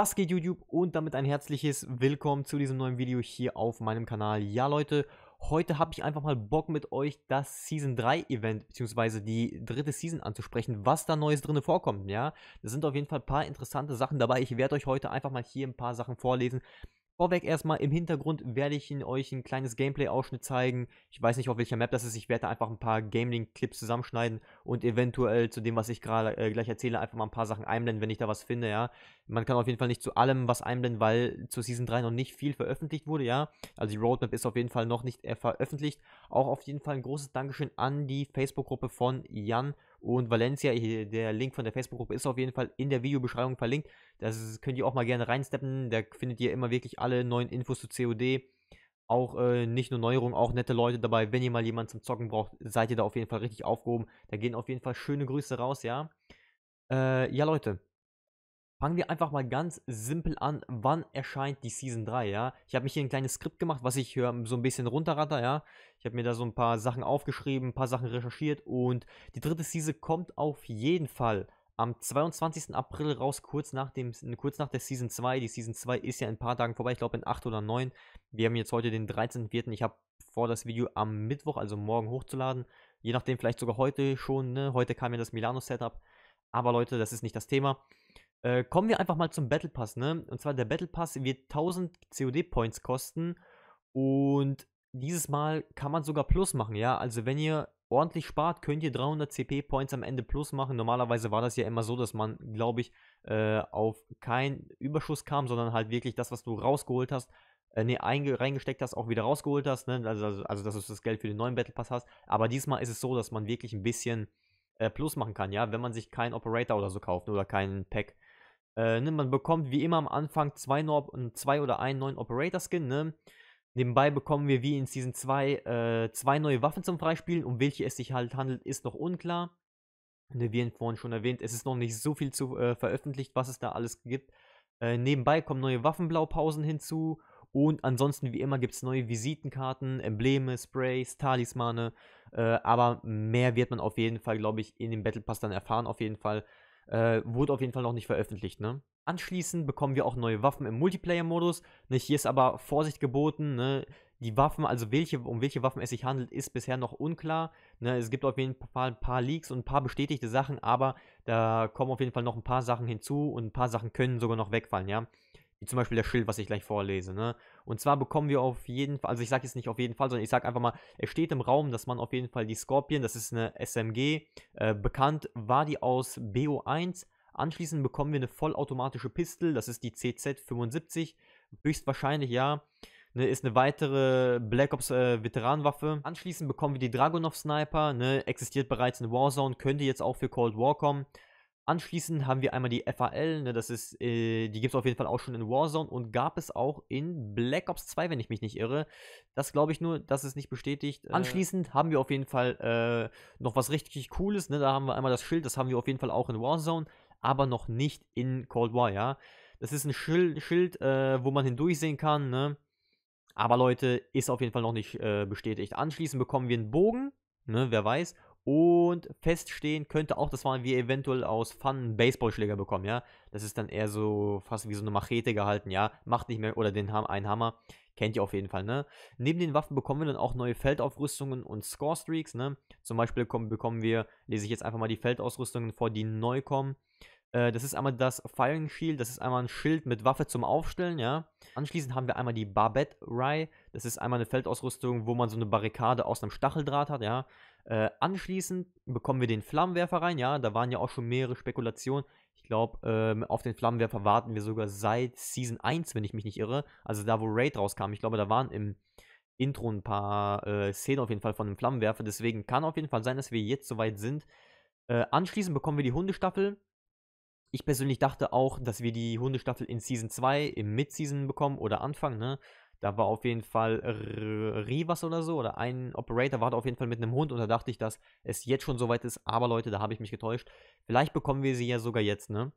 Was geht YouTube und damit ein herzliches Willkommen zu diesem neuen Video hier auf meinem Kanal. Ja Leute, heute habe ich einfach mal Bock mit euch das Season 3 Event bzw. die dritte Season anzusprechen, was da Neues drinne vorkommt, ja. Da sind auf jeden Fall ein paar interessante Sachen dabei. Ich werde euch heute einfach mal hier ein paar Sachen vorlesen, Vorweg erstmal im Hintergrund werde ich Ihnen euch ein kleines Gameplay-Ausschnitt zeigen. Ich weiß nicht, auf welcher Map das ist. Ich werde da einfach ein paar Gaming-Clips zusammenschneiden und eventuell zu dem, was ich gerade äh, gleich erzähle, einfach mal ein paar Sachen einblenden, wenn ich da was finde, ja. Man kann auf jeden Fall nicht zu allem was einblenden, weil zu Season 3 noch nicht viel veröffentlicht wurde, ja. Also die Roadmap ist auf jeden Fall noch nicht äh, veröffentlicht. Auch auf jeden Fall ein großes Dankeschön an die Facebook-Gruppe von Jan und Valencia. Der Link von der Facebook-Gruppe ist auf jeden Fall in der Videobeschreibung verlinkt. Das könnt ihr auch mal gerne reinsteppen. Da findet ihr immer wirklich alle neuen Infos zu COD. Auch äh, nicht nur Neuerungen, auch nette Leute dabei. Wenn ihr mal jemanden zum Zocken braucht, seid ihr da auf jeden Fall richtig aufgehoben. Da gehen auf jeden Fall schöne Grüße raus, ja. Äh, ja, Leute, Fangen wir einfach mal ganz simpel an, wann erscheint die Season 3, ja? Ich habe mich hier ein kleines Skript gemacht, was ich hier ähm, so ein bisschen runterratter, ja? Ich habe mir da so ein paar Sachen aufgeschrieben, ein paar Sachen recherchiert und die dritte Season kommt auf jeden Fall am 22. April raus, kurz nach, dem, kurz nach der Season 2. Die Season 2 ist ja in ein paar Tagen vorbei, ich glaube in 8 oder 9. Wir haben jetzt heute den 13.4. Ich habe vor, das Video am Mittwoch, also morgen hochzuladen. Je nachdem, vielleicht sogar heute schon, ne? Heute kam ja das Milano-Setup. Aber Leute, das ist nicht das Thema. Äh, kommen wir einfach mal zum Battle Pass, ne? Und zwar der Battle Pass wird 1000 COD Points kosten und dieses Mal kann man sogar Plus machen, ja? Also wenn ihr ordentlich spart, könnt ihr 300 CP Points am Ende Plus machen. Normalerweise war das ja immer so, dass man, glaube ich, äh, auf keinen Überschuss kam, sondern halt wirklich das, was du rausgeholt hast, äh, nee, reingesteckt hast, auch wieder rausgeholt hast, ne? also, also, also dass du das Geld für den neuen Battle Pass hast. Aber diesmal ist es so, dass man wirklich ein bisschen äh, Plus machen kann, ja, wenn man sich keinen Operator oder so kauft oder keinen Pack. Äh, ne, man bekommt wie immer am Anfang zwei, no zwei oder einen neuen Operator-Skin. Ne? Nebenbei bekommen wir wie in Season 2 äh, zwei neue Waffen zum Freispielen. Um welche es sich halt handelt, ist noch unklar. Ne, wie vorhin schon erwähnt, es ist noch nicht so viel zu äh, veröffentlicht, was es da alles gibt. Äh, nebenbei kommen neue Waffenblaupausen hinzu. Und ansonsten, wie immer, gibt es neue Visitenkarten, Embleme, Sprays, Talismane. Äh, aber mehr wird man auf jeden Fall, glaube ich, in dem Battle Pass dann erfahren. Auf jeden Fall. Äh, wurde auf jeden Fall noch nicht veröffentlicht, ne? Anschließend bekommen wir auch neue Waffen im Multiplayer-Modus. Ne? Hier ist aber Vorsicht geboten, ne? Die Waffen, also welche, um welche Waffen es sich handelt, ist bisher noch unklar. Ne, es gibt auf jeden Fall ein paar Leaks und ein paar bestätigte Sachen, aber da kommen auf jeden Fall noch ein paar Sachen hinzu und ein paar Sachen können sogar noch wegfallen, ja. Wie zum Beispiel das Schild, was ich gleich vorlese. Ne? Und zwar bekommen wir auf jeden Fall, also ich sage jetzt nicht auf jeden Fall, sondern ich sage einfach mal, es steht im Raum, dass man auf jeden Fall die Scorpion, das ist eine SMG, äh, bekannt war die aus BO1. Anschließend bekommen wir eine vollautomatische Pistole, das ist die CZ75. Höchstwahrscheinlich, ja. Ne, ist eine weitere Black Ops äh, Veteranwaffe. Anschließend bekommen wir die Dragunov Sniper, ne, existiert bereits in Warzone, könnte jetzt auch für Cold War kommen. Anschließend haben wir einmal die FAL, ne, das ist, äh, die gibt es auf jeden Fall auch schon in Warzone und gab es auch in Black Ops 2, wenn ich mich nicht irre. Das glaube ich nur, das ist nicht bestätigt. Äh. Anschließend haben wir auf jeden Fall äh, noch was richtig Cooles, ne, da haben wir einmal das Schild, das haben wir auf jeden Fall auch in Warzone, aber noch nicht in Cold War, ja. Das ist ein Schild, Schild äh, wo man hindurchsehen kann, ne. Aber Leute, ist auf jeden Fall noch nicht äh, bestätigt. Anschließend bekommen wir einen Bogen, ne, wer weiß und feststehen könnte auch, dass wir eventuell aus Fun einen Baseballschläger bekommen, ja. Das ist dann eher so fast wie so eine Machete gehalten, ja. Macht nicht mehr, oder den Ham einen Hammer. Kennt ihr auf jeden Fall, ne? Neben den Waffen bekommen wir dann auch neue Feldaufrüstungen und Score-Streaks, ne? Zum Beispiel bekommen wir, lese ich jetzt einfach mal die Feldausrüstungen vor, die neu kommen. Äh, das ist einmal das Firing Shield, das ist einmal ein Schild mit Waffe zum Aufstellen, ja. Anschließend haben wir einmal die Barbette Rye, das ist einmal eine Feldausrüstung, wo man so eine Barrikade aus einem Stacheldraht hat, ja. Äh, anschließend bekommen wir den Flammenwerfer rein, ja, da waren ja auch schon mehrere Spekulationen. Ich glaube, ähm, auf den Flammenwerfer warten wir sogar seit Season 1, wenn ich mich nicht irre. Also da, wo Raid rauskam. Ich glaube, da waren im Intro ein paar äh, Szenen auf jeden Fall von dem Flammenwerfer. Deswegen kann auf jeden Fall sein, dass wir jetzt soweit sind. Äh, anschließend bekommen wir die Hundestaffel ich persönlich dachte auch, dass wir die Hundestaffel in Season 2 im Mid-Season bekommen oder Anfang, ne? Da war auf jeden Fall Rivas oder so oder ein Operator war da auf jeden Fall mit einem Hund und da dachte ich, dass es jetzt schon soweit ist. Aber Leute, da habe ich mich getäuscht. Vielleicht bekommen wir sie ja sogar jetzt, ne?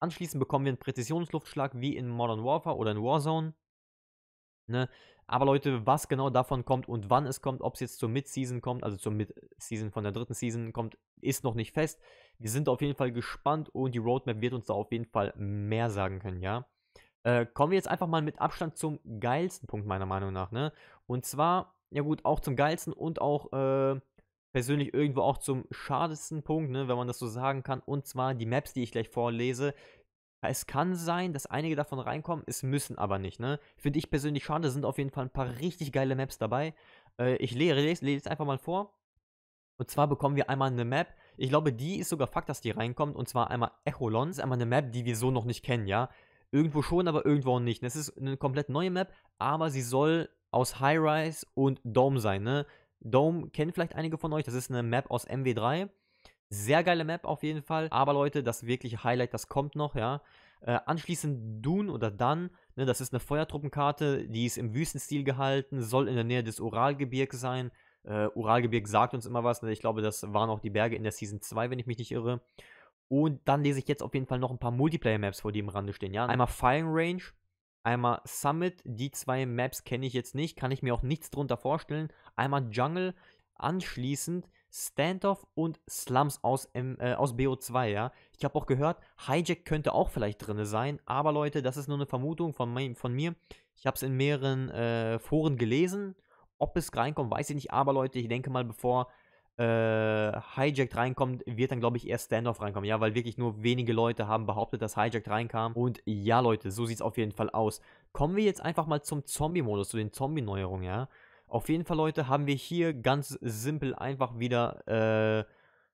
Anschließend bekommen wir einen Präzisionsluftschlag wie in Modern Warfare oder in Warzone. Ne? Aber Leute, was genau davon kommt und wann es kommt, ob es jetzt zur Mid-Season kommt, also zur Mid-Season von der dritten Season kommt, ist noch nicht fest. Wir sind auf jeden Fall gespannt und die Roadmap wird uns da auf jeden Fall mehr sagen können, ja. Äh, kommen wir jetzt einfach mal mit Abstand zum geilsten Punkt meiner Meinung nach, ne? Und zwar, ja gut, auch zum geilsten und auch äh, persönlich irgendwo auch zum schadesten Punkt, ne, wenn man das so sagen kann. Und zwar die Maps, die ich gleich vorlese, es kann sein, dass einige davon reinkommen, es müssen aber nicht. Ne? Finde ich persönlich schade, sind auf jeden Fall ein paar richtig geile Maps dabei. Äh, ich lehre, lese, lese einfach mal vor. Und zwar bekommen wir einmal eine Map. Ich glaube, die ist sogar Fakt, dass die reinkommt. Und zwar einmal Echolons, einmal eine Map, die wir so noch nicht kennen, ja. Irgendwo schon, aber irgendwo auch nicht. Es ist eine komplett neue Map, aber sie soll aus High-Rise und Dome sein, ne? Dome kennen vielleicht einige von euch. Das ist eine Map aus MW3. Sehr geile Map auf jeden Fall. Aber Leute, das wirkliche Highlight, das kommt noch, ja. Äh, anschließend Dune oder Dann, ne, das ist eine Feuertruppenkarte, die ist im Wüstenstil gehalten, soll in der Nähe des Uralgebirgs sein. Äh, Uralgebirg sagt uns immer was, ne? ich glaube, das waren auch die Berge in der Season 2, wenn ich mich nicht irre. Und dann lese ich jetzt auf jeden Fall noch ein paar Multiplayer-Maps, vor die im Rande stehen. Ja? Einmal Firing Range, einmal Summit. Die zwei Maps kenne ich jetzt nicht, kann ich mir auch nichts drunter vorstellen. Einmal Jungle, Anschließend Standoff und Slums aus, äh, aus BO2, ja. Ich habe auch gehört, Hijack könnte auch vielleicht drin sein, aber Leute, das ist nur eine Vermutung von, mein, von mir. Ich habe es in mehreren äh, Foren gelesen. Ob es reinkommt, weiß ich nicht, aber Leute, ich denke mal, bevor äh, Hijack reinkommt, wird dann, glaube ich, erst Standoff reinkommen. Ja, weil wirklich nur wenige Leute haben behauptet, dass Hijack reinkam. Und ja, Leute, so sieht es auf jeden Fall aus. Kommen wir jetzt einfach mal zum Zombie-Modus, zu den Zombie-Neuerungen, ja. Auf jeden Fall, Leute, haben wir hier ganz simpel einfach wieder äh,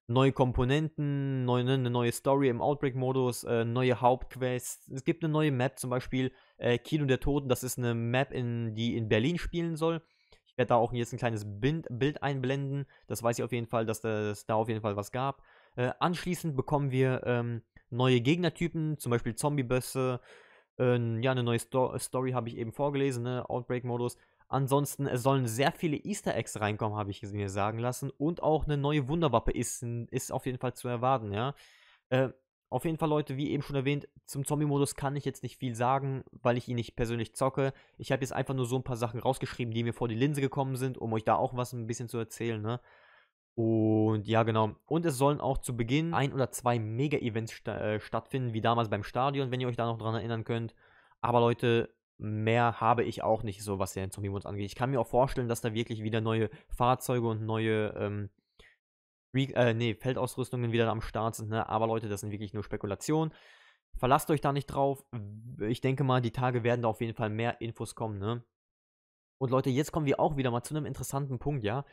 neue Komponenten, neu, eine ne neue Story im Outbreak-Modus, äh, neue Hauptquests. Es gibt eine neue Map, zum Beispiel äh, Kino der Toten. Das ist eine Map, in, die in Berlin spielen soll. Ich werde da auch jetzt ein kleines Bild, Bild einblenden. Das weiß ich auf jeden Fall, dass es da auf jeden Fall was gab. Äh, anschließend bekommen wir ähm, neue Gegnertypen, zum Beispiel Zombie-Bösse. Ähm, ja, eine neue Sto Story habe ich eben vorgelesen, ne? Outbreak-Modus. Ansonsten, es sollen sehr viele Easter Eggs reinkommen, habe ich mir sagen lassen. Und auch eine neue Wunderwaffe ist, ist auf jeden Fall zu erwarten, ja. Äh, auf jeden Fall, Leute, wie eben schon erwähnt, zum Zombie-Modus kann ich jetzt nicht viel sagen, weil ich ihn nicht persönlich zocke. Ich habe jetzt einfach nur so ein paar Sachen rausgeschrieben, die mir vor die Linse gekommen sind, um euch da auch was ein bisschen zu erzählen, ne? Und ja, genau. Und es sollen auch zu Beginn ein oder zwei Mega-Events sta äh, stattfinden, wie damals beim Stadion, wenn ihr euch da noch dran erinnern könnt. Aber Leute, mehr habe ich auch nicht so, was den Zombie-Modus angeht. Ich kann mir auch vorstellen, dass da wirklich wieder neue Fahrzeuge und neue ähm, äh, nee, Feldausrüstungen wieder am Start sind. Ne? Aber Leute, das sind wirklich nur Spekulationen. Verlasst euch da nicht drauf. Ich denke mal, die Tage werden da auf jeden Fall mehr Infos kommen. Ne? Und Leute, jetzt kommen wir auch wieder mal zu einem interessanten Punkt, ja.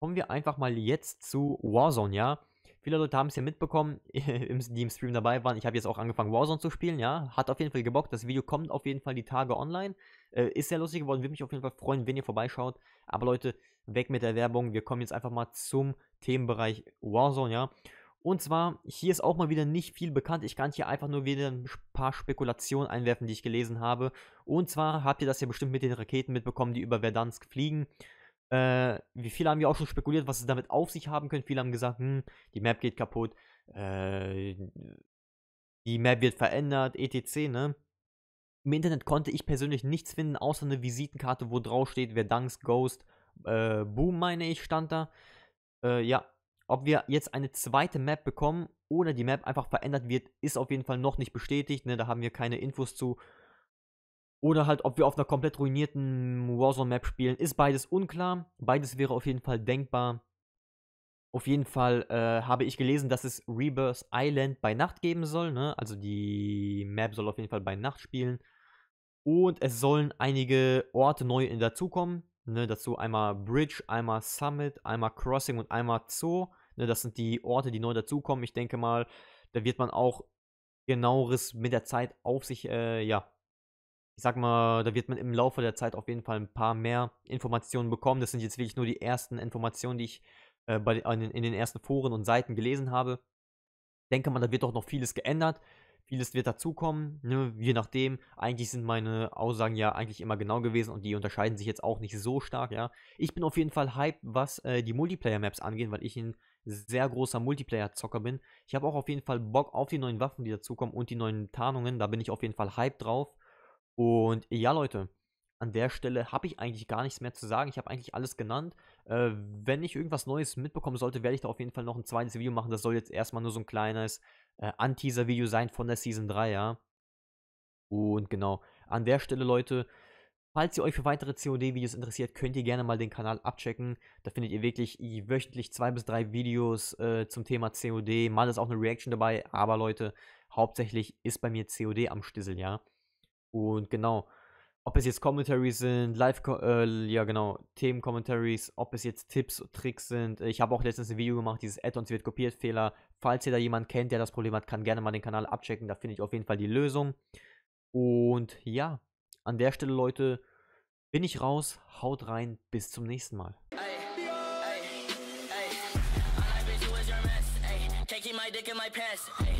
Kommen wir einfach mal jetzt zu Warzone, ja. Viele Leute haben es ja mitbekommen, die im Stream dabei waren. Ich habe jetzt auch angefangen, Warzone zu spielen, ja. Hat auf jeden Fall gebockt. Das Video kommt auf jeden Fall die Tage online. Äh, ist sehr lustig geworden. Würde mich auf jeden Fall freuen, wenn ihr vorbeischaut. Aber Leute, weg mit der Werbung. Wir kommen jetzt einfach mal zum Themenbereich Warzone, ja. Und zwar, hier ist auch mal wieder nicht viel bekannt. Ich kann hier einfach nur wieder ein paar Spekulationen einwerfen, die ich gelesen habe. Und zwar habt ihr das ja bestimmt mit den Raketen mitbekommen, die über Verdansk fliegen. Äh, wie viele haben ja auch schon spekuliert, was es damit auf sich haben könnte. Viele haben gesagt, hm, die Map geht kaputt, äh, die Map wird verändert, etc. Ne? Im Internet konnte ich persönlich nichts finden, außer eine Visitenkarte, wo drauf steht, wer Dunks Ghost äh, Boom, meine ich, stand da. Äh, ja, ob wir jetzt eine zweite Map bekommen oder die Map einfach verändert wird, ist auf jeden Fall noch nicht bestätigt. Ne? Da haben wir keine Infos zu. Oder halt, ob wir auf einer komplett ruinierten Warzone-Map spielen. Ist beides unklar. Beides wäre auf jeden Fall denkbar. Auf jeden Fall äh, habe ich gelesen, dass es Rebirth Island bei Nacht geben soll. Ne? Also die Map soll auf jeden Fall bei Nacht spielen. Und es sollen einige Orte neu dazukommen. Ne? Dazu einmal Bridge, einmal Summit, einmal Crossing und einmal Zoo. Ne? Das sind die Orte, die neu dazukommen. Ich denke mal, da wird man auch genaueres mit der Zeit auf sich äh, ja, ich sag mal, da wird man im Laufe der Zeit auf jeden Fall ein paar mehr Informationen bekommen. Das sind jetzt wirklich nur die ersten Informationen, die ich äh, bei, in, in, den ersten Foren und Seiten gelesen habe. Denke mal, da wird doch noch vieles geändert. Vieles wird dazukommen, ne? je nachdem. Eigentlich sind meine Aussagen ja eigentlich immer genau gewesen und die unterscheiden sich jetzt auch nicht so stark, ja. Ich bin auf jeden Fall hyped, was äh, die Multiplayer-Maps angeht, weil ich ein sehr großer Multiplayer-Zocker bin. Ich habe auch auf jeden Fall Bock auf die neuen Waffen, die dazukommen und die neuen Tarnungen. Da bin ich auf jeden Fall hyped drauf. Und ja, Leute, an der Stelle habe ich eigentlich gar nichts mehr zu sagen. Ich habe eigentlich alles genannt. Äh, wenn ich irgendwas Neues mitbekommen sollte, werde ich da auf jeden Fall noch ein zweites Video machen. Das soll jetzt erstmal nur so ein kleines äh, Anteaser-Video sein von der Season 3, ja. Und genau, an der Stelle, Leute, falls ihr euch für weitere COD-Videos interessiert, könnt ihr gerne mal den Kanal abchecken. Da findet ihr wirklich wöchentlich zwei bis drei Videos äh, zum Thema COD. Mal ist auch eine Reaction dabei, aber Leute, hauptsächlich ist bei mir COD am Stissel, ja. Und genau, ob es jetzt Commentaries sind, Live, äh, ja genau, Themen-Commentaries, ob es jetzt Tipps und Tricks sind. Ich habe auch letztens ein Video gemacht, dieses Add-ons wird kopiert, Fehler. Falls ihr da jemanden kennt, der das Problem hat, kann gerne mal den Kanal abchecken, da finde ich auf jeden Fall die Lösung. Und ja, an der Stelle, Leute, bin ich raus, haut rein, bis zum nächsten Mal. Ay, ay, ay,